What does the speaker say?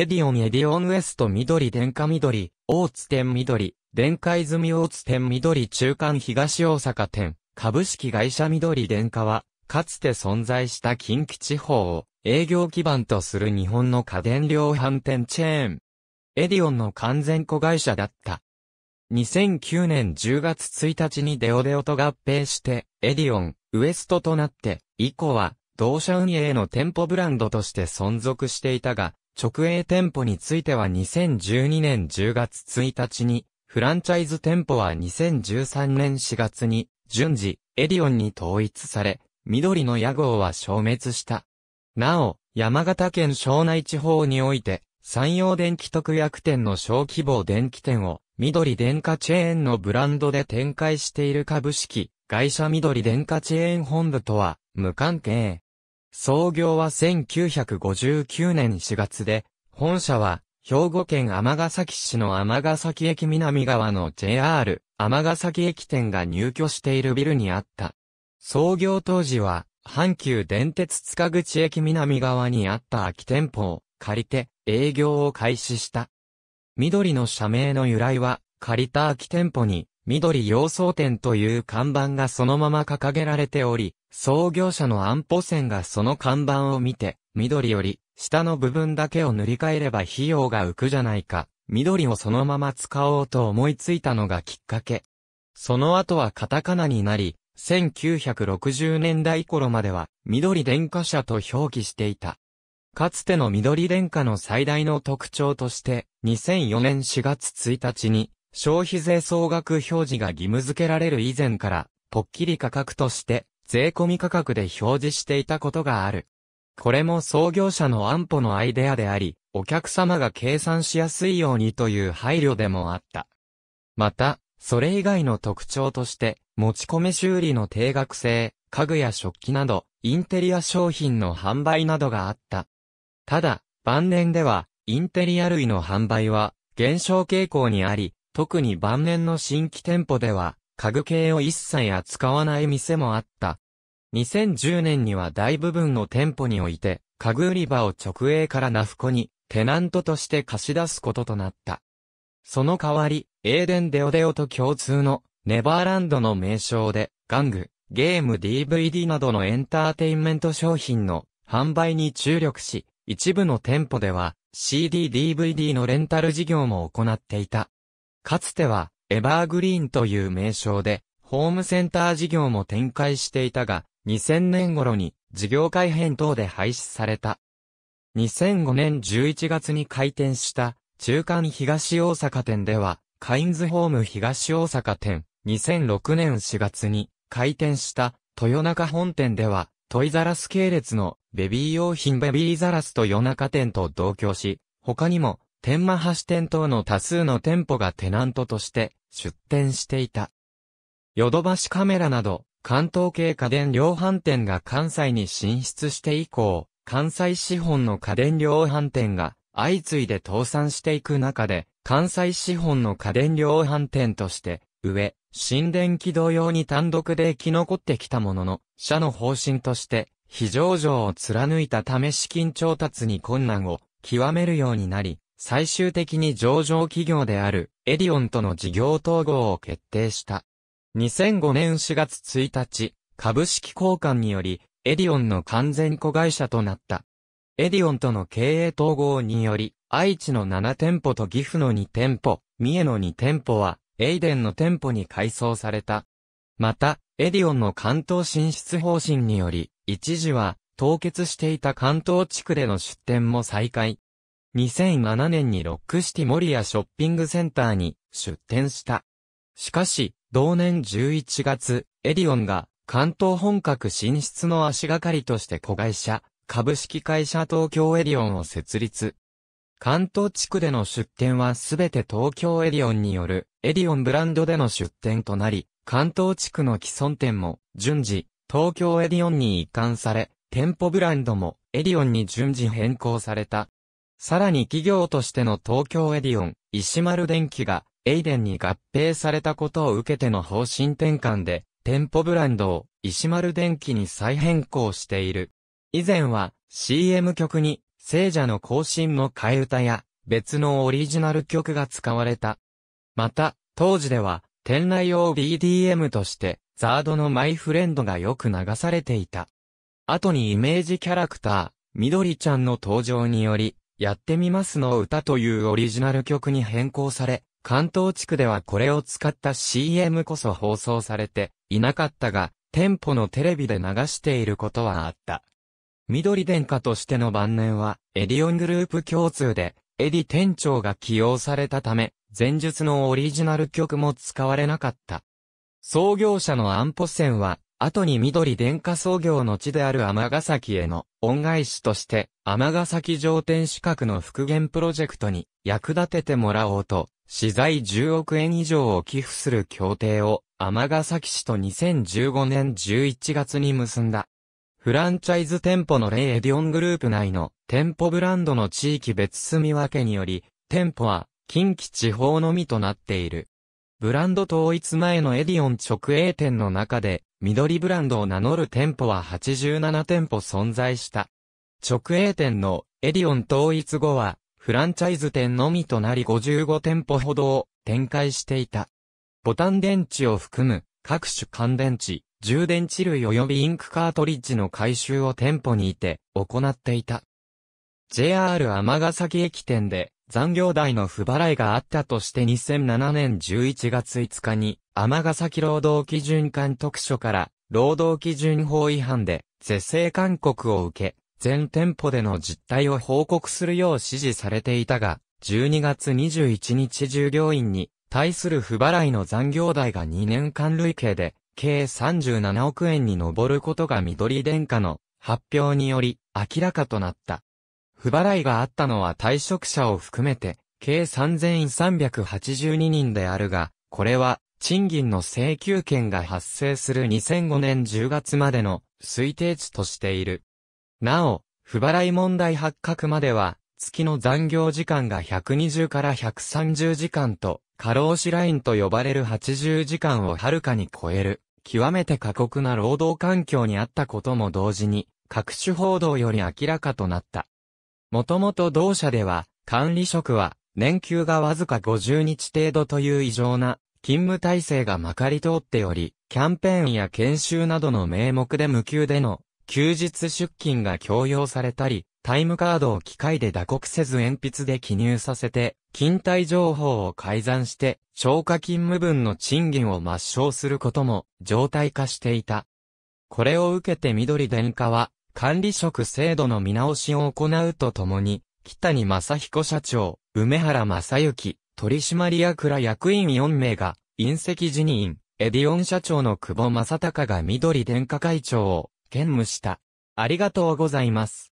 エディオンエディオンウエスト緑電化緑、大津店緑、電済泉大津店緑中間東大阪店、株式会社緑電化は、かつて存在した近畿地方を営業基盤とする日本の家電量販店チェーン。エディオンの完全子会社だった。2009年10月1日にデオデオと合併して、エディオン、ウエストとなって、以降は、同社運営の店舗ブランドとして存続していたが、直営店舗については2012年10月1日に、フランチャイズ店舗は2013年4月に、順次、エディオンに統一され、緑の屋号は消滅した。なお、山形県庄内地方において、山陽電気特約店の小規模電気店を、緑電化チェーンのブランドで展開している株式、会社緑電化チェーン本部とは、無関係。創業は1959年4月で、本社は兵庫県ヶ崎市のヶ崎駅南側の JR ヶ崎駅店が入居しているビルにあった。創業当時は、阪急電鉄塚口駅南側にあった空き店舗を借りて営業を開始した。緑の社名の由来は、借りた空き店舗に緑洋装店という看板がそのまま掲げられており、創業者の安保船がその看板を見て、緑より、下の部分だけを塗り替えれば費用が浮くじゃないか、緑をそのまま使おうと思いついたのがきっかけ。その後はカタカナになり、1960年代頃までは、緑電化車と表記していた。かつての緑電化の最大の特徴として、2004年4月1日に、消費税総額表示が義務付けられる以前から、ポッキリ価格として、税込み価格で表示していたことがある。これも創業者の安保のアイデアであり、お客様が計算しやすいようにという配慮でもあった。また、それ以外の特徴として、持ち込み修理の定額制、家具や食器など、インテリア商品の販売などがあった。ただ、晩年では、インテリア類の販売は、減少傾向にあり、特に晩年の新規店舗では、家具系を一切扱わない店もあった。2010年には大部分の店舗において、家具売り場を直営からナフコに、テナントとして貸し出すこととなった。その代わり、エーデンデオデオと共通の、ネバーランドの名称で、玩具、ゲーム DVD などのエンターテインメント商品の販売に注力し、一部の店舗では CD DVD のレンタル事業も行っていた。かつては、エバーグリーンという名称で、ホームセンター事業も展開していたが、2000年頃に事業改編等で廃止された。2005年11月に開店した中間東大阪店では、カインズホーム東大阪店、2006年4月に開店した豊中本店では、トイザラス系列のベビー用品ベビーザラスと夜中店と同居し、他にも天満橋店等の多数の店舗がテナントとして出店していた。ヨドバシカメラなど、関東系家電量販店が関西に進出して以降、関西資本の家電量販店が相次いで倒産していく中で、関西資本の家電量販店として、上、新電機同様に単独で生き残ってきたものの、社の方針として、非常上を貫いたため資金調達に困難を極めるようになり、最終的に上場企業であるエディオンとの事業統合を決定した。2005年4月1日、株式交換により、エディオンの完全子会社となった。エディオンとの経営統合により、愛知の7店舗と岐阜の2店舗、三重の2店舗は、エイデンの店舗に改装された。また、エディオンの関東進出方針により、一時は、凍結していた関東地区での出店も再開。2007年にロックシティモリアショッピングセンターに出店した。しかし、同年11月、エディオンが関東本格進出の足がかりとして子会社、株式会社東京エディオンを設立。関東地区での出店はすべて東京エディオンによるエディオンブランドでの出店となり、関東地区の既存店も順次、東京エディオンに移管され、店舗ブランドもエディオンに順次変更された。さらに企業としての東京エディオン、石丸電機が、エイデンに合併されたことを受けての方針転換で、店舗ブランドを石丸電機に再変更している。以前は CM 曲に聖者の行進の替え歌や別のオリジナル曲が使われた。また、当時では店内用 BDM としてザードのマイフレンドがよく流されていた。後にイメージキャラクター、緑ちゃんの登場により、やってみますの歌というオリジナル曲に変更され、関東地区ではこれを使った CM こそ放送されていなかったが、店舗のテレビで流していることはあった。緑殿下としての晩年は、エディオングループ共通で、エディ店長が起用されたため、前述のオリジナル曲も使われなかった。創業者の安保線は、後に緑電化創業の地である尼崎への恩返しとして、尼崎城天資格の復元プロジェクトに役立ててもらおうと、資材10億円以上を寄付する協定を、尼崎市と2015年11月に結んだ。フランチャイズ店舗のレイエディオングループ内の店舗ブランドの地域別住み分けにより、店舗は近畿地方のみとなっている。ブランド統一前のエディオン直営店の中で、緑ブランドを名乗る店舗は87店舗存在した。直営店のエディオン統一後は、フランチャイズ店のみとなり55店舗ほどを展開していた。ボタン電池を含む各種乾電池、充電池類及びインクカートリッジの回収を店舗にいて行っていた。JR ヶ崎駅店で残業代の不払いがあったとして2007年11月5日に、尼崎労働基準監督署から、労働基準法違反で、是正勧告を受け、全店舗での実態を報告するよう指示されていたが、12月21日従業員に、対する不払いの残業代が2年間累計で、計37億円に上ることが緑殿下の発表により明らかとなった。不払いがあったのは退職者を含めて、計3382人であるが、これは、賃金の請求権が発生する2005年10月までの推定値としている。なお、不払い問題発覚までは、月の残業時間が120から130時間と、過労死ラインと呼ばれる80時間をはるかに超える、極めて過酷な労働環境にあったことも同時に、各種報道より明らかとなった。もともと同社では、管理職は、年休がわずか50日程度という異常な勤務体制がまかり通っており、キャンペーンや研修などの名目で無給での休日出勤が強要されたり、タイムカードを機械で打刻せず鉛筆で記入させて、勤怠情報を改ざんして、消化勤務分の賃金を抹消することも常態化していた。これを受けて緑電化は、管理職制度の見直しを行うとともに、北に正彦社長、梅原正幸、取締役ら役員4名が、隕石辞任、エディオン社長の久保正隆が緑電化会長を兼務した。ありがとうございます。